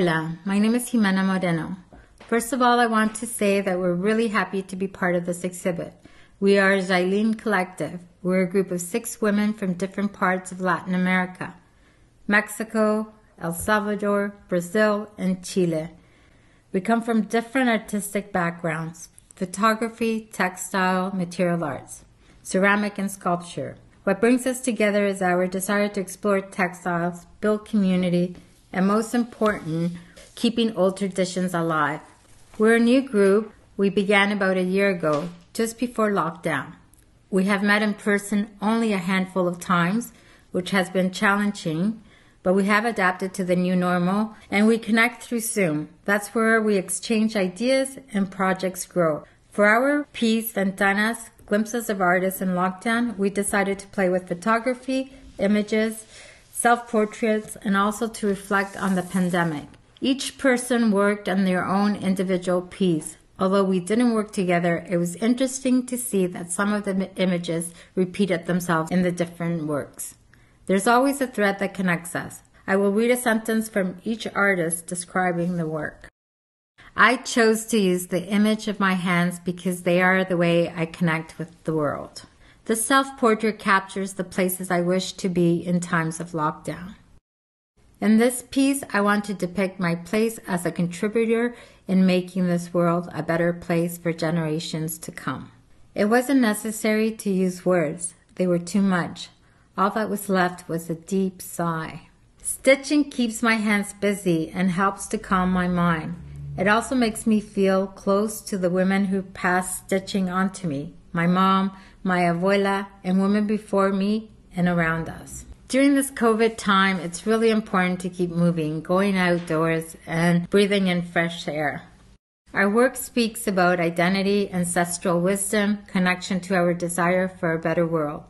Hola, my name is Jimena Moreno. First of all, I want to say that we're really happy to be part of this exhibit. We are Jailin Collective. We're a group of six women from different parts of Latin America Mexico, El Salvador, Brazil, and Chile. We come from different artistic backgrounds photography, textile, material arts, ceramic, and sculpture. What brings us together is our desire to explore textiles, build community, and most important, keeping old traditions alive. We're a new group. We began about a year ago, just before lockdown. We have met in person only a handful of times, which has been challenging, but we have adapted to the new normal and we connect through Zoom. That's where we exchange ideas and projects grow. For our piece, Ventanas, Glimpses of Artists in Lockdown, we decided to play with photography, images, self portraits, and also to reflect on the pandemic. Each person worked on their own individual piece. Although we didn't work together, it was interesting to see that some of the images repeated themselves in the different works. There's always a thread that connects us. I will read a sentence from each artist describing the work. I chose to use the image of my hands because they are the way I connect with the world. The self portrait captures the places I wish to be in times of lockdown. In this piece, I want to depict my place as a contributor in making this world a better place for generations to come. It wasn't necessary to use words, they were too much. All that was left was a deep sigh. Stitching keeps my hands busy and helps to calm my mind. It also makes me feel close to the women who passed stitching on to me my mom, my abuela, and women before me and around us. During this COVID time, it's really important to keep moving, going outdoors, and breathing in fresh air. Our work speaks about identity, ancestral wisdom, connection to our desire for a better world.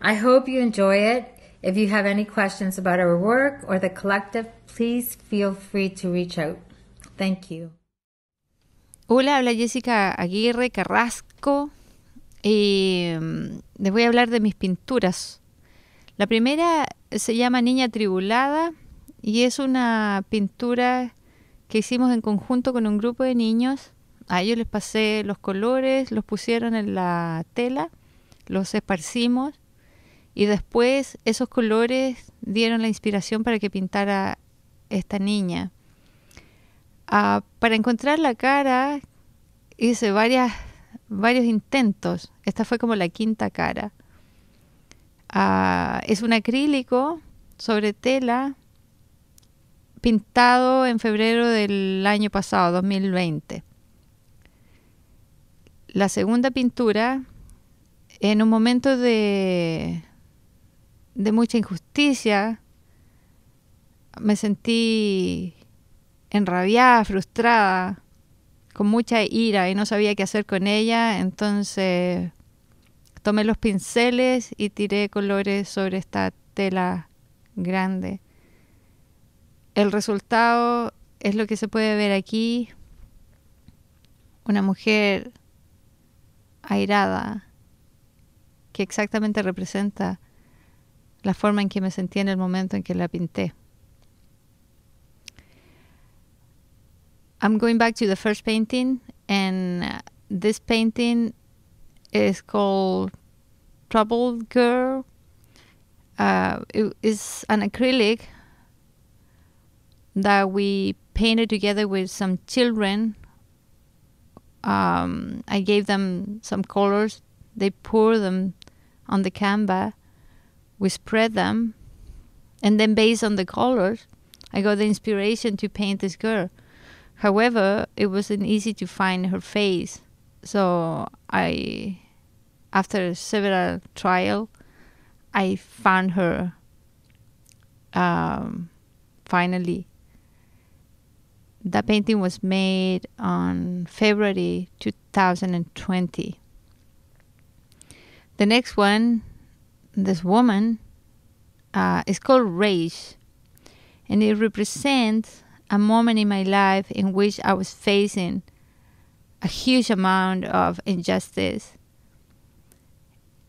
I hope you enjoy it. If you have any questions about our work or the collective, please feel free to reach out. Thank you. Hola, habla Jessica Aguirre Carrasco. Y eh, les voy a hablar de mis pinturas. La primera se llama Niña Tribulada y es una pintura que hicimos en conjunto con un grupo de niños. A ellos les pasé los colores, los pusieron en la tela, los esparcimos y después esos colores dieron la inspiración para que pintara esta niña. Ah, para encontrar la cara hice varias varios intentos. Esta fue como la quinta cara. Ah, es un acrílico sobre tela pintado en febrero del año pasado, 2020. La segunda pintura, en un momento de, de mucha injusticia, me sentí enrabiada, frustrada, con mucha ira y no sabía qué hacer con ella, entonces tomé los pinceles y tiré colores sobre esta tela grande. El resultado es lo que se puede ver aquí, una mujer airada que exactamente representa la forma en que me sentí en el momento en que la pinté. I'm going back to the first painting, and uh, this painting is called Troubled Girl. Uh, it is an acrylic that we painted together with some children. Um, I gave them some colors. They pour them on the canvas. We spread them. And then, based on the colors, I got the inspiration to paint this girl. However, it wasn't easy to find her face, so I, after several trial, I found her. Um, finally, that painting was made on February 2020. The next one, this woman, uh, is called Rage, and it represents a moment in my life in which I was facing a huge amount of injustice.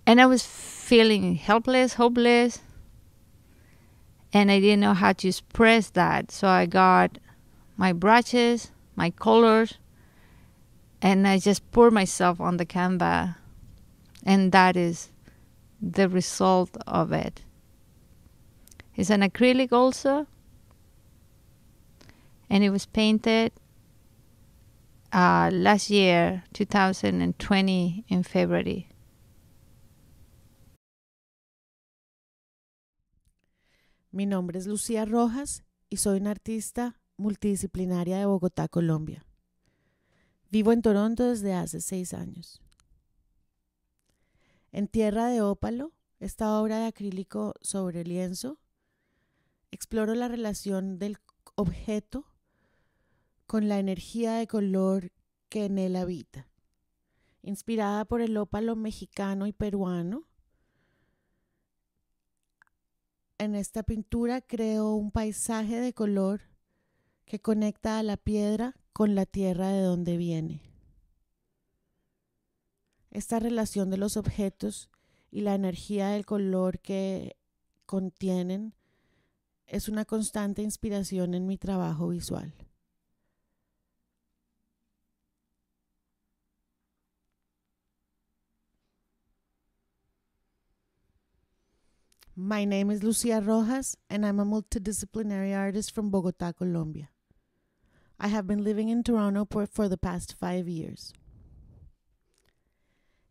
And I was feeling helpless, hopeless, and I didn't know how to express that. So I got my brushes, my colors, and I just poured myself on the canvas. And that is the result of it. It's an acrylic also, Y fue pintado painted uh, last year, 2020, in February. Mi nombre es Lucía Rojas y soy una artista multidisciplinaria de Bogotá, Colombia. Vivo en Toronto desde hace seis años. En Tierra de Ópalo, esta obra de acrílico sobre lienzo, exploro la relación del objeto con la energía de color que en él habita. Inspirada por el ópalo mexicano y peruano, en esta pintura creo un paisaje de color que conecta a la piedra con la tierra de donde viene. Esta relación de los objetos y la energía del color que contienen es una constante inspiración en mi trabajo visual. My name is Lucia Rojas, and I'm a multidisciplinary artist from Bogota, Colombia. I have been living in Toronto for, the past five years.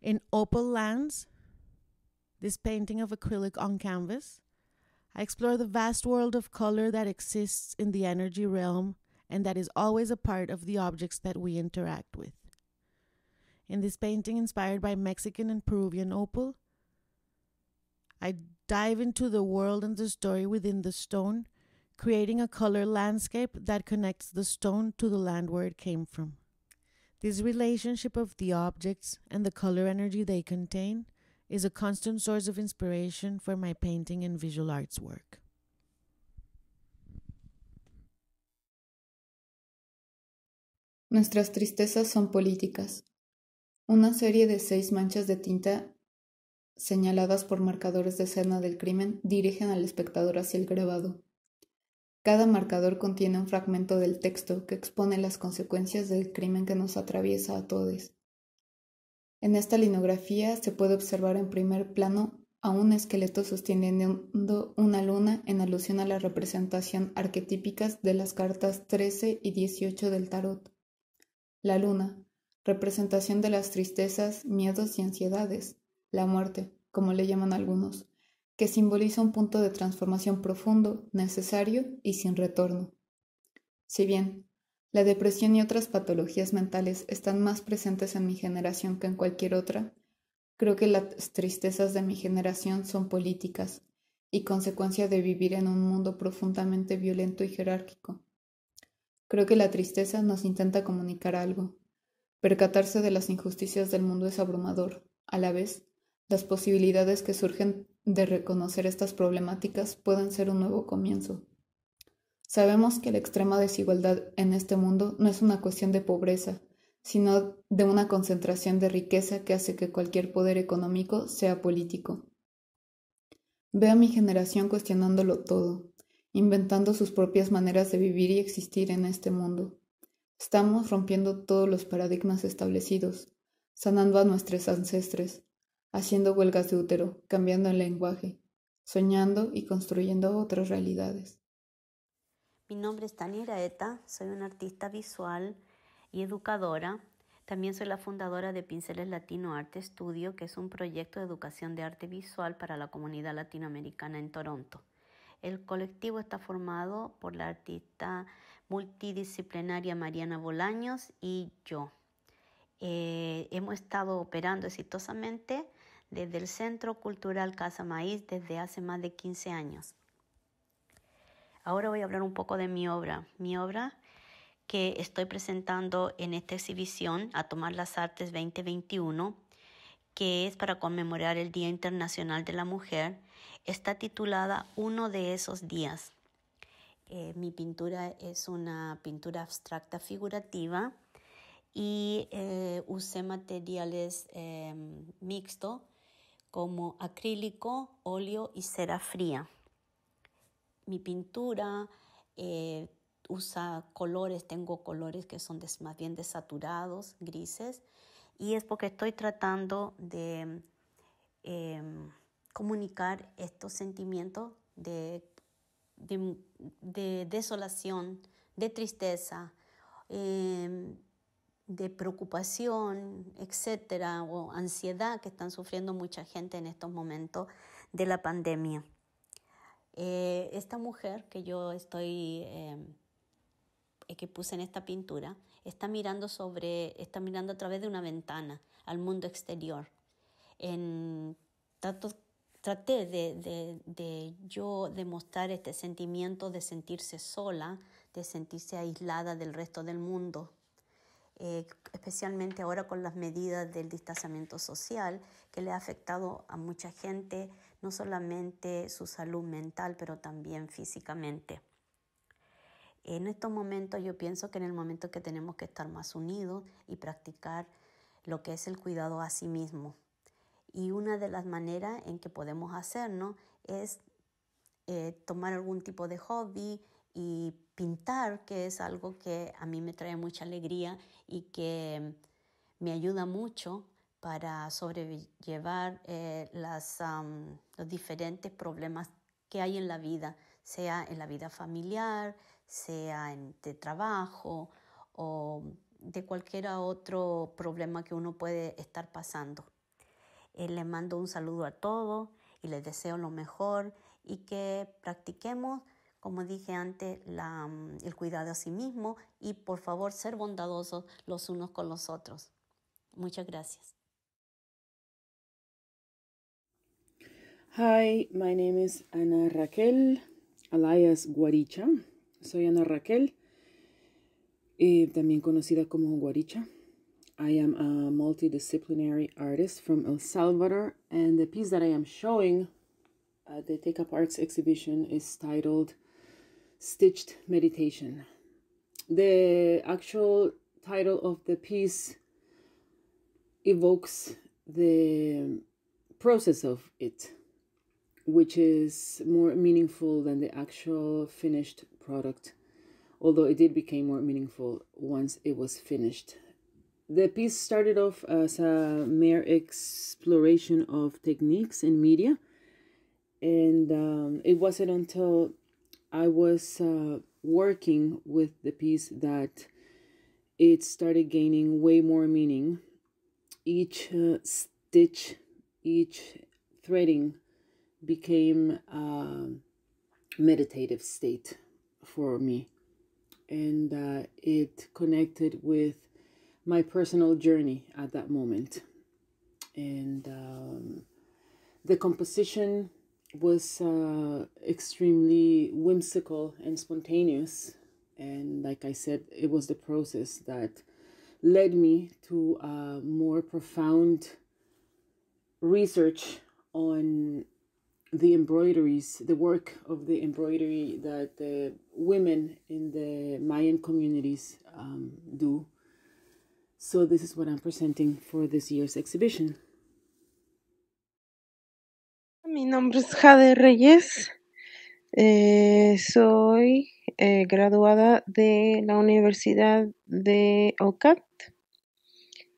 In Opal Lands, this painting of acrylic on canvas, I explore the vast world of color that exists in the energy realm and that is always a part of the objects that we interact with. In this painting, inspired by Mexican and Peruvian opal, I dive into the world and the story within the stone, creating a color landscape that connects the stone to the land where it came from. This relationship of the objects and the color energy they contain is a constant source of inspiration for my painting and visual arts work. Nuestras tristezas son políticas. Una serie de seis manchas de tinta señaladas por marcadores de escena del crimen, dirigen al espectador hacia el grabado. Cada marcador contiene un fragmento del texto que expone las consecuencias del crimen que nos atraviesa a todos. En esta linografía se puede observar en primer plano a un esqueleto sosteniendo una luna en alusión a la representación arquetípicas de las cartas 13 y 18 del tarot. La luna, representación de las tristezas, miedos y ansiedades, la muerte, como le llaman algunos, que simboliza un punto de transformación profundo, necesario y sin retorno. Si bien la depresión y otras patologías mentales están más presentes en mi generación que en cualquier otra, creo que las tristezas de mi generación son políticas y consecuencia de vivir en un mundo profundamente violento y jerárquico. Creo que la tristeza nos intenta comunicar algo. Percatarse de las injusticias del mundo es abrumador, a la vez las posibilidades que surgen de reconocer estas problemáticas pueden ser un nuevo comienzo. Sabemos que la extrema desigualdad en este mundo no es una cuestión de pobreza, sino de una concentración de riqueza que hace que cualquier poder económico sea político. Veo a mi generación cuestionándolo todo, inventando sus propias maneras de vivir y existir en este mundo. Estamos rompiendo todos los paradigmas establecidos, sanando a nuestros ancestres, haciendo huelgas de útero, cambiando el lenguaje, soñando y construyendo otras realidades. Mi nombre es Tania Iraeta, soy una artista visual y educadora. También soy la fundadora de Pinceles Latino Arte Studio, que es un proyecto de educación de arte visual para la comunidad latinoamericana en Toronto. El colectivo está formado por la artista multidisciplinaria Mariana Bolaños y yo. Eh, hemos estado operando exitosamente desde el Centro Cultural Casa Maíz desde hace más de 15 años. Ahora voy a hablar un poco de mi obra. Mi obra que estoy presentando en esta exhibición a Tomar las Artes 2021, que es para conmemorar el Día Internacional de la Mujer, está titulada Uno de esos días. Eh, mi pintura es una pintura abstracta figurativa y eh, usé materiales eh, mixtos como acrílico, óleo y cera fría. Mi pintura eh, usa colores, tengo colores que son más bien desaturados, grises, y es porque estoy tratando de em, comunicar estos sentimientos de, de, desolación, de tristeza, em, de preocupación, etcétera, o ansiedad que están sufriendo mucha gente en estos momentos de la pandemia. Eh, esta mujer que yo estoy, eh, eh, que puse en esta pintura, está mirando sobre, está mirando a través de una ventana al mundo exterior. En, traté de, de, de yo demostrar este sentimiento de sentirse sola, de sentirse aislada del resto del mundo eh, especialmente ahora con las medidas del distanciamiento social, que le ha afectado a mucha gente, no solamente su salud mental, pero también físicamente. En estos momentos yo pienso que en el momento que tenemos que estar más unidos y practicar lo que es el cuidado a sí mismo. Y una de las maneras en que podemos hacerlo es eh, tomar algún tipo de hobby y pintar, que es algo que a mí me trae mucha alegría y que me ayuda mucho para sobrellevar eh, los diferentes problemas que hay en la vida, sea en la vida familiar, sea en, de trabajo o de cualquier otro problema que uno puede estar pasando. Eh, les mando un saludo a todos y les deseo lo mejor y que practiquemos como dije antes, mm, el cuidado a sí mismo y por favor ser bondadosos los unos con los otros. Muchas gracias. Hi, my name is Ana Raquel, alias Guaricha. Soy Ana Raquel, eh, también conocida como Guaricha. I am a multidisciplinary artist from El Salvador, and the piece that I am showing at uh, the Take Up Arts exhibition is titled Stitched Meditation. The actual title of the piece evokes the process of it, which is more meaningful than the actual finished product, although it did become more meaningful once it was finished. The piece started off as a mere exploration of techniques and media, and um, it wasn't until I was uh, working with the piece that it started gaining way more meaning. Each uh, stitch, each threading became a um, meditative state for me. And uh, it connected with my personal journey at that moment. And um, the composition was uh, extremely whimsical and spontaneous. And like I said, it was the process that led me to a uh, more profound research on the embroideries, the work of the embroidery that the women in the Mayan communities um, do. So, this is what I'm presenting for this year's exhibition. mi nombre es Jade Reyes. Eh, soy eh, graduada de la Universidad de OCAT.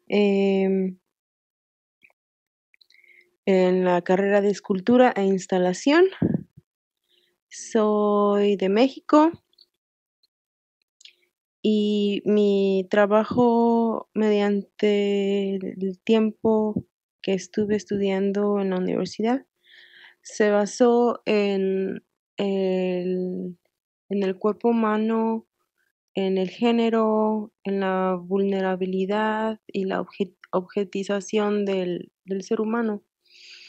Em, en la carrera de escultura e instalación. Soy de México y mi trabajo mediante el tiempo que estuve estudiando en la universidad se basó en el, en el cuerpo humano, en el género, en la vulnerabilidad y la objetización del, ser humano.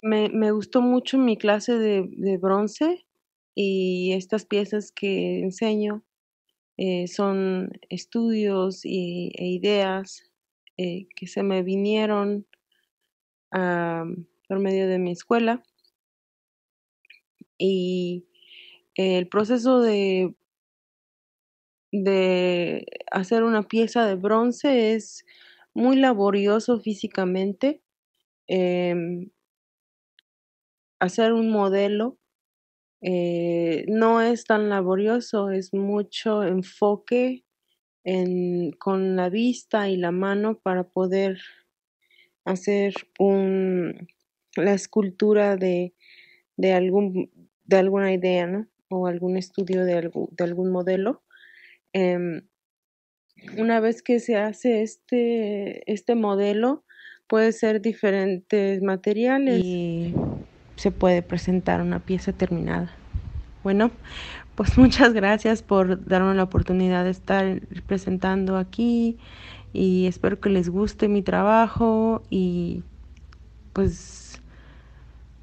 Me, gustó mucho mi clase de, bronce y estas piezas que enseño eh, son estudios e ideas eh, que se me vinieron por medio de mi escuela y el proceso de, de hacer una pieza de bronce es muy laborioso físicamente. Em, hacer un modelo eh, no es tan laborioso, es mucho enfoque en, con la vista y la mano para poder hacer un, la escultura de, de algún de alguna idea, ¿no? O algún estudio de, algo, de algún modelo. Em, una vez que se hace este, este modelo, puede ser diferentes materiales. Y se puede presentar una pieza terminada. Bueno, pues muchas gracias por darme la oportunidad de estar presentando aquí y espero que les guste mi trabajo y pues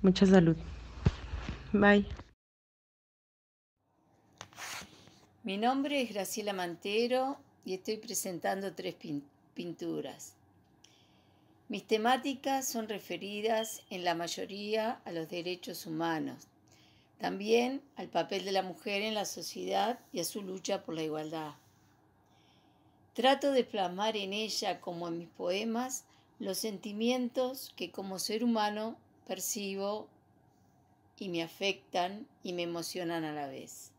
mucha salud. Mi nombre es Graciela Mantero y estoy presentando tres pinturas. Mis temáticas son referidas en la mayoría a los derechos humanos, también al papel de la mujer en la sociedad y a su lucha por la igualdad. Trato de plasmar en ella, como en mis poemas, los sentimientos que como ser humano percibo y me afectan y me emocionan a la vez.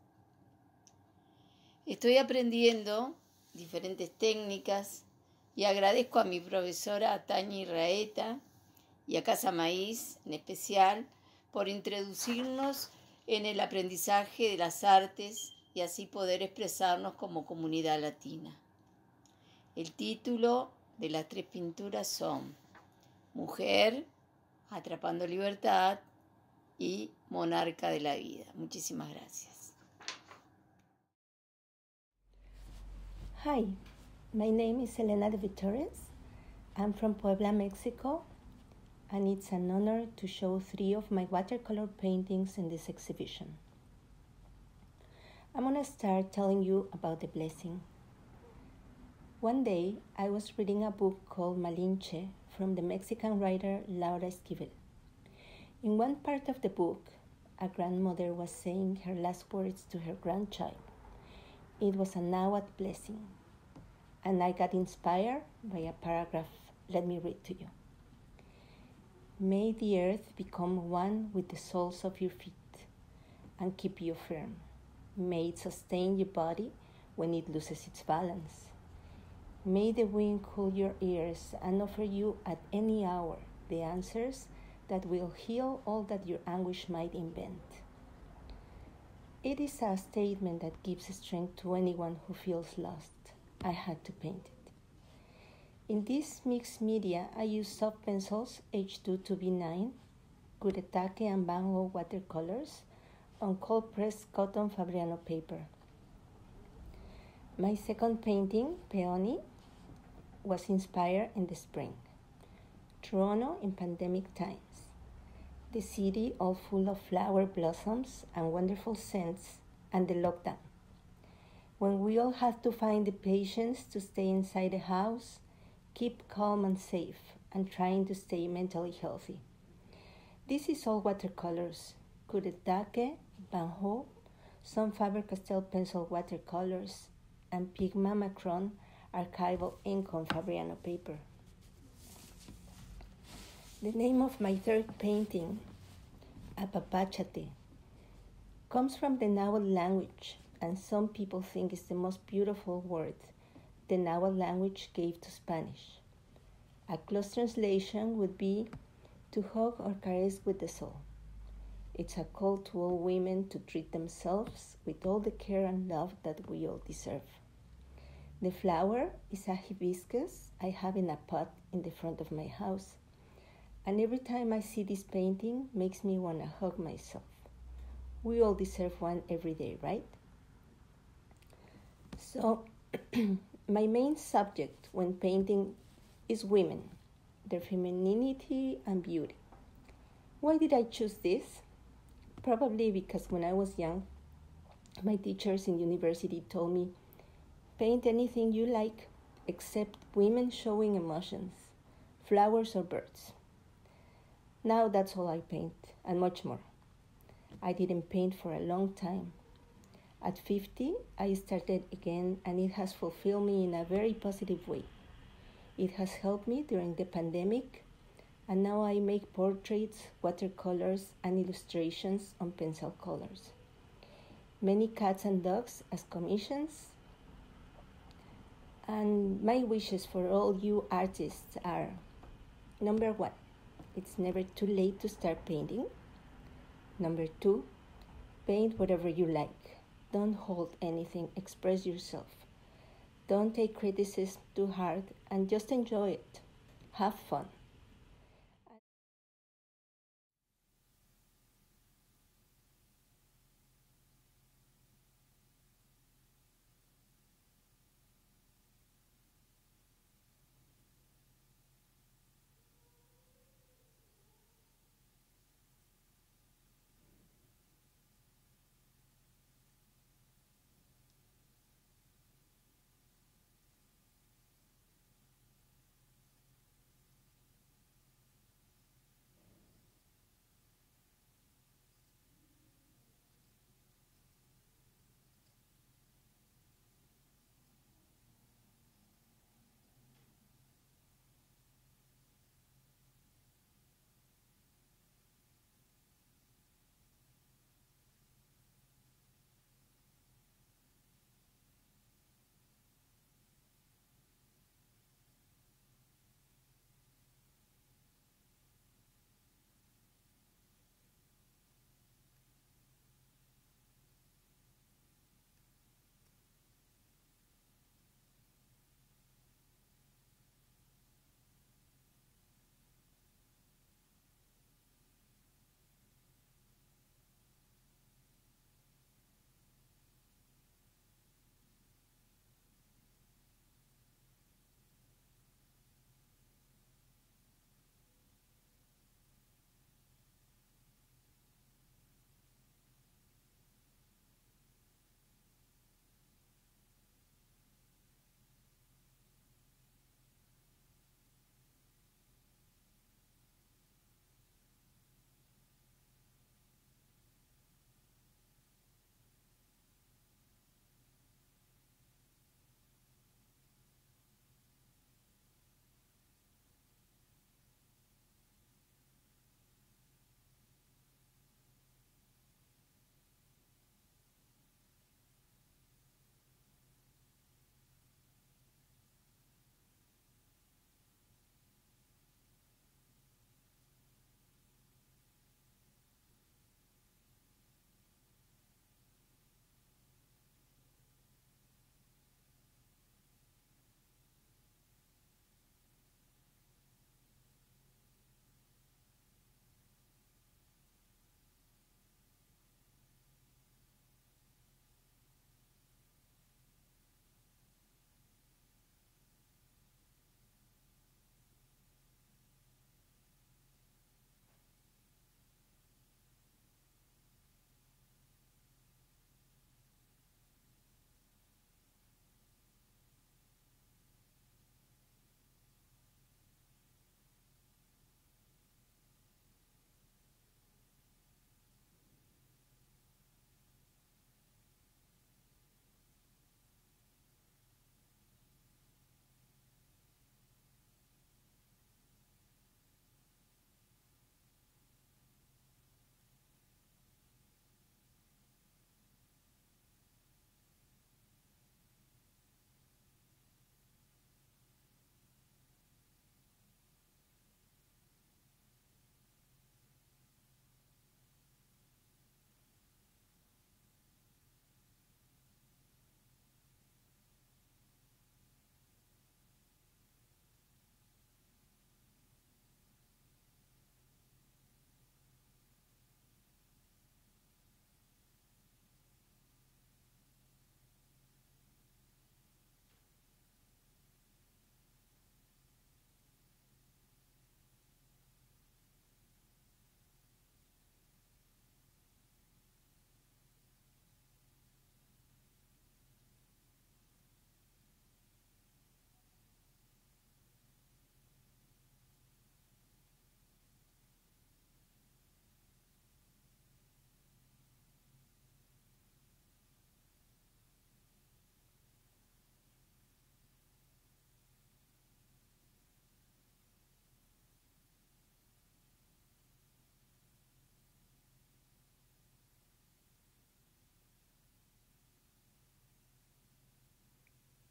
Estoy aprendiendo diferentes técnicas y agradezco a mi profesora Tani Raeta y a Casa Maíz en especial por introducirnos en el aprendizaje de las artes y así poder expresarnos como comunidad latina. El título de las tres pinturas son Mujer, Atrapando Libertad, y monarca de la vida. Muchísimas gracias. Hi, my name is Elena de Vitores. I'm from Puebla, Mexico, and it's an honor to show three of my watercolor paintings in this exhibition. I'm going to start telling you about the blessing. One day, I was reading a book called Malinche from the Mexican writer Laura Esquivel. In one part of the book, a grandmother was saying her last words to her grandchild. It was an Nahuatl blessing, and I got inspired by a paragraph. Let me read to you. May the earth become one with the soles of your feet and keep you firm. May it sustain your body when it loses its balance. May the wind cool your ears and offer you at any hour the answers that will heal all that your anguish might invent. It is a statement that gives strength to anyone who feels lost. I had to paint it. In this mixed media, I use soft pencils H2 to B9, Kuretake and Bango watercolors on cold pressed cotton Fabriano paper. My second painting, Peony, was inspired in the spring. Toronto in pandemic times. The city all full of flower blossoms and wonderful scents, and the lockdown. When we all have to find the patience to stay inside the house, keep calm and safe, and trying to stay mentally healthy. This is all watercolors Kuretake, Banho, some Faber Castell pencil watercolors, and Pigma Macron archival ink on Fabriano paper. The name of my third painting, Apapachate, comes from the Nahuatl language, and some people think it's the most beautiful word the Nahuatl language gave to Spanish. A close translation would be to hug or caress with the soul. It's a call to all women to treat themselves with all the care and love that we all deserve. The flower is a hibiscus I have in a pot in the front of my house and every time I see this painting, makes me want to hug myself. We all deserve one every day, right? So, my main subject when painting is women, their femininity and beauty. Why did I choose this? Probably because when I was young, my teachers in university told me, paint anything you like except women showing emotions, flowers or birds. Now that's all I paint, and much more. I didn't paint for a long time. At 50, I started again, and it has fulfilled me in a very positive way. It has helped me during the pandemic, and now I make portraits, watercolors, and illustrations on pencil colors. Many cats and dogs as commissions. And my wishes for all you artists are number one, it's never too late to start painting. Number two, paint whatever you like. Don't hold anything, express yourself. Don't take criticism too hard and just enjoy it. Have fun.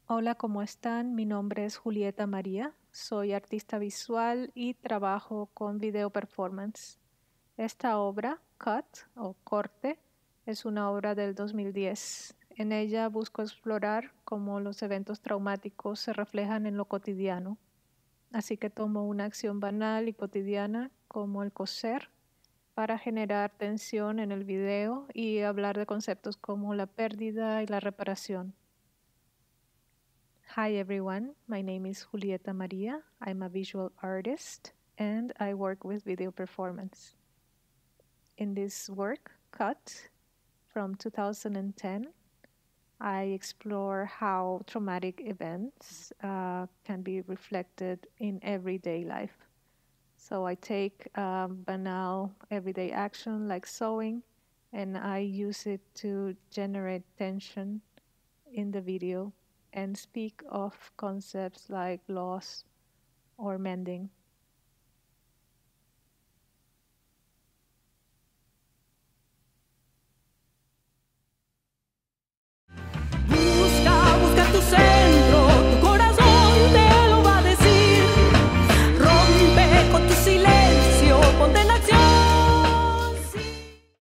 Hola, ¿cómo están? Mi nombre es Julieta María, soy artista visual y trabajo con video performance. Esta obra, Cut o Corte, es una obra del 2010. En ella busco explorar cómo los eventos traumáticos se reflejan en lo cotidiano. Así que tomo una acción banal y cotidiana como el coser para generar tensión en el video y hablar de conceptos como la pérdida y la reparación. Hi everyone, my name is Julieta Maria. I'm a visual artist and I work with video performance. In this work, Cut, from 2010, I explore how traumatic events uh, can be reflected in everyday life. So I take um, banal everyday action like sewing and I use it to generate tension in the video and speak of concepts like loss or mending.